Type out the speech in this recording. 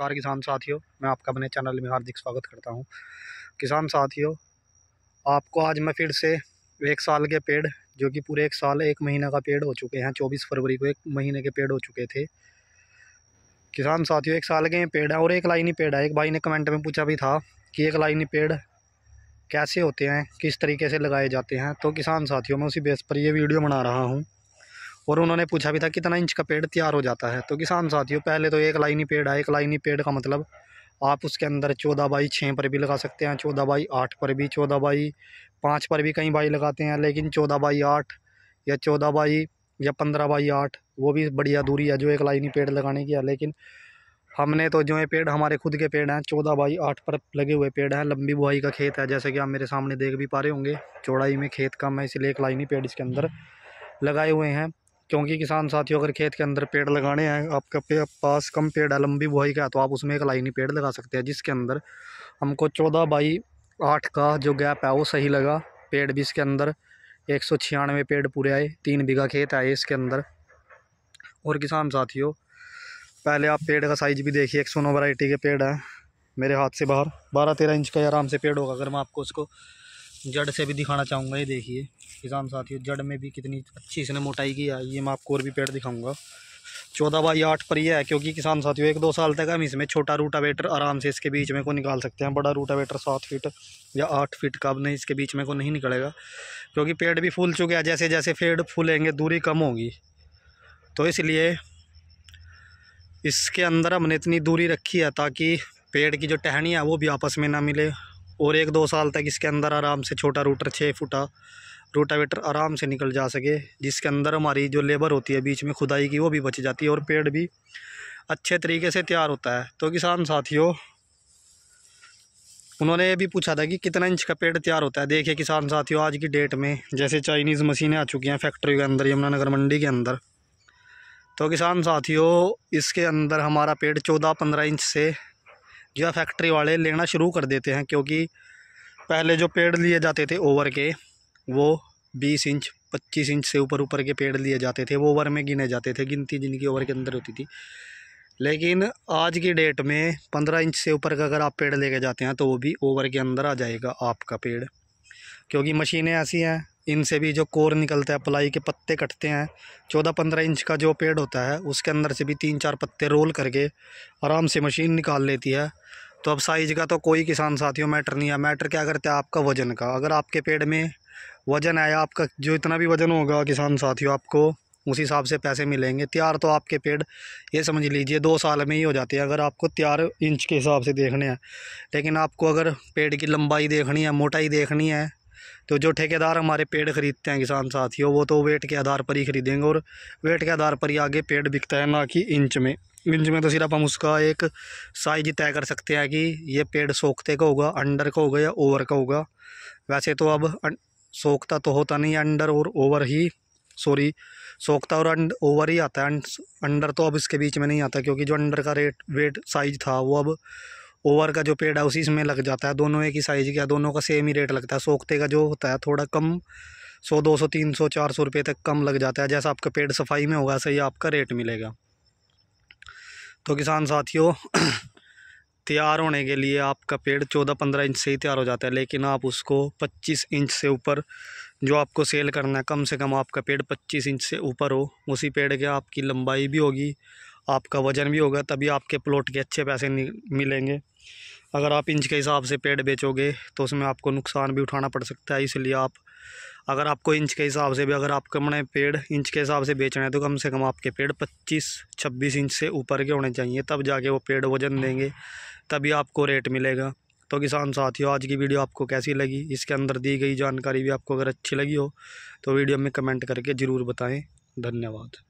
नमस्कार किसान साथियों मैं आपका अपने चैनल में हार्दिक स्वागत करता हूं किसान साथियों आपको आज मैं फिर से एक साल के पेड़ जो कि पूरे एक साल एक महीने का पेड़ हो चुके हैं चौबीस फरवरी को एक महीने के पेड़ हो चुके थे किसान साथियों एक साल के पेड़ है और एक लाइनी पेड़ है एक भाई ने कमेंट में पूछा भी था कि एक लाइनी पेड़ कैसे होते हैं किस तरीके से लगाए जाते हैं तो किसान साथियों मैं उसी बेस पर ये वीडियो बना रहा हूँ और उन्होंने पूछा भी था कितना इंच का पेड़ तैयार हो जाता है तो किसान साथियों पहले तो एक लाइनी पेड़ है एक लाइनी पेड़ का मतलब आप उसके अंदर चौदह बाई छः पर भी लगा सकते हैं चौदह बाई आठ पर भी चौदह बाई पाँच पर भी कई बाई लगाते हैं लेकिन चौदह बाई आठ या चौदह बाई या पंद्रह बाई आठ वो भी बढ़िया दूरी है जो एक लाइनी पेड़ लगाने की है लेकिन हमने तो जो है पेड़ हमारे खुद के पेड़ हैं चौदह बाई आठ पर लगे हुए पेड़ हैं लंबी बुआई का खेत है जैसे कि आप मेरे सामने देख भी पा रहे होंगे चौड़ाई में खेत कम है इसलिए एक लाइनी पेड़ इसके अंदर लगाए हुए हैं क्योंकि किसान साथियों अगर खेत के अंदर पेड़ लगाने हैं आपके पे, पास कम पेड़ है लंबी बुआई का है तो आप उसमें एक लाइनी पेड़ लगा सकते हैं जिसके अंदर हमको चौदह बाई आठ का जो गैप है वो सही लगा पेड़ भी इसके अंदर एक सौ छियानवे पेड़ पूरे आए तीन बीघा खेत आए इसके अंदर और किसान साथियों पहले आप पेड़ का साइज़ भी देखिए एक सौ नौ वराइटी के पेड़ है मेरे हाथ से बाहर बारह तेरह इंच का आराम से पेड़ होगा अगर मैं आपको उसको जड़ से भी दिखाना चाहूँगा ये देखिए किसान साथियों जड़ में भी कितनी अच्छी इसने मोटाई की है ये मैं आपको और भी पेड़ दिखाऊँगा चौदह बाई आठ पर ही है क्योंकि किसान साथियों एक दो साल तक हम इसमें छोटा रूटावेटर आराम से इसके बीच में को निकाल सकते हैं बड़ा रूटावेटर सात फीट या आठ फीट का अब नहीं इसके बीच में को नहीं निकलेगा क्योंकि पेड़ भी फूल चुके हैं जैसे जैसे पेड़ फूलेंगे दूरी कम होगी तो इसलिए इसके अंदर हमने इतनी दूरी रखी है ताकि पेड़ की जो टहनी है वो भी आपस में ना मिले और एक दो साल तक इसके अंदर आराम से छोटा रूटर छः फुटा रोटावेटर आराम से निकल जा सके जिसके अंदर हमारी जो लेबर होती है बीच में खुदाई की वो भी बच जाती है और पेड़ भी अच्छे तरीके से तैयार होता है तो किसान साथियों उन्होंने ये भी पूछा था कि कितना इंच का पेड़ तैयार होता है देखिए किसान साथियों आज की डेट में जैसे चाइनीज़ मशीनें आ चुकी हैं फैक्ट्री के अंदर यमुनानगर मंडी के अंदर तो किसान साथियों इसके अंदर हमारा पेड़ चौदह पंद्रह इंच से या फैक्ट्री वाले लेना शुरू कर देते हैं क्योंकि पहले जो पेड़ लिए जाते थे ओवर के वो बीस इंच पच्चीस इंच से ऊपर ऊपर के पेड़ लिए जाते थे वो ओवर में गिने जाते थे गिनती जिनकी ओवर के अंदर होती थी लेकिन आज की डेट में पंद्रह इंच से ऊपर का अगर आप पेड़ लेके जाते हैं तो वो भी ओवर के अंदर आ जाएगा आपका पेड़ क्योंकि मशीनें ऐसी हैं इनसे भी जो कोर निकलता है प्लाई के पत्ते कटते हैं चौदह पंद्रह इंच का जो पेड़ होता है उसके अंदर से भी तीन चार पत्ते रोल करके आराम से मशीन निकाल लेती है तो अब साइज़ का तो कोई किसान साथियों मैटर नहीं है मैटर क्या करता है आपका वज़न का अगर आपके पेड़ में वज़न आया आपका जो इतना भी वज़न होगा किसान साथियों आपको उस हिसाब से पैसे मिलेंगे तैयार तो आपके पेड़ ये समझ लीजिए दो साल में ही हो जाते हैं अगर आपको तैयार इंच के हिसाब से देखने हैं लेकिन आपको अगर पेड़ की लंबाई देखनी है मोटाई देखनी है तो जो ठेकेदार हमारे पेड़ ख़रीदते हैं किसान साथियों वो तो वेट के आधार पर ही ख़रीदेंगे और वेट के आधार पर ही आगे पेड़ बिकता है ना कि इंच में इंच में तो सिर्फ हम उसका एक साइज तय कर सकते हैं कि ये पेड़ सोखते का होगा अंडर का होगा या ओवर का होगा वैसे तो अब अं-, सोखता तो होता नहीं अंडर और ओवर ही सॉरी सोखता और अंड ओवर ही आता है अंडर तो अब इसके बीच में नहीं आता क्योंकि जो अंडर का रेट वेट साइज था वो अब ओवर का जो पेड़ है उसी में लग जाता है दोनों एक ही साइज़ का दोनों का सेम ही रेट लगता है सोखते का जो होता है थोड़ा कम सौ दो सौ तीन सौ चार सौ रुपये तक कम लग जाता है जैसा आपका पेड़ सफाई में होगा सही आपका रेट मिलेगा तो किसान साथियों तैयार होने के लिए आपका पेड़ चौदह पंद्रह इंच से ही तैयार हो जाता है लेकिन आप उसको पच्चीस इंच से ऊपर जो आपको सेल करना है कम से कम आपका पेड़ पच्चीस इंच से ऊपर हो उसी पेड़ के आपकी लंबाई भी होगी आपका वज़न भी होगा तभी आपके प्लॉट के अच्छे पैसे मिलेंगे अगर आप इंच के हिसाब से पेड़ बेचोगे तो उसमें आपको नुकसान भी उठाना पड़ सकता है इसलिए आप अगर आपको इंच के हिसाब से भी अगर आप अपने पेड़ इंच के हिसाब से बेच रहे हैं तो कम से कम आपके पेड़ पच्चीस छब्बीस इंच से ऊपर के होने चाहिए तब जाके वो पेड़ वजन देंगे तभी आपको रेट मिलेगा तो किसान साथियों आज की वीडियो आपको कैसी लगी इसके अंदर दी गई जानकारी भी आपको अगर अच्छी लगी हो तो वीडियो में कमेंट करके ज़रूर बताएँ धन्यवाद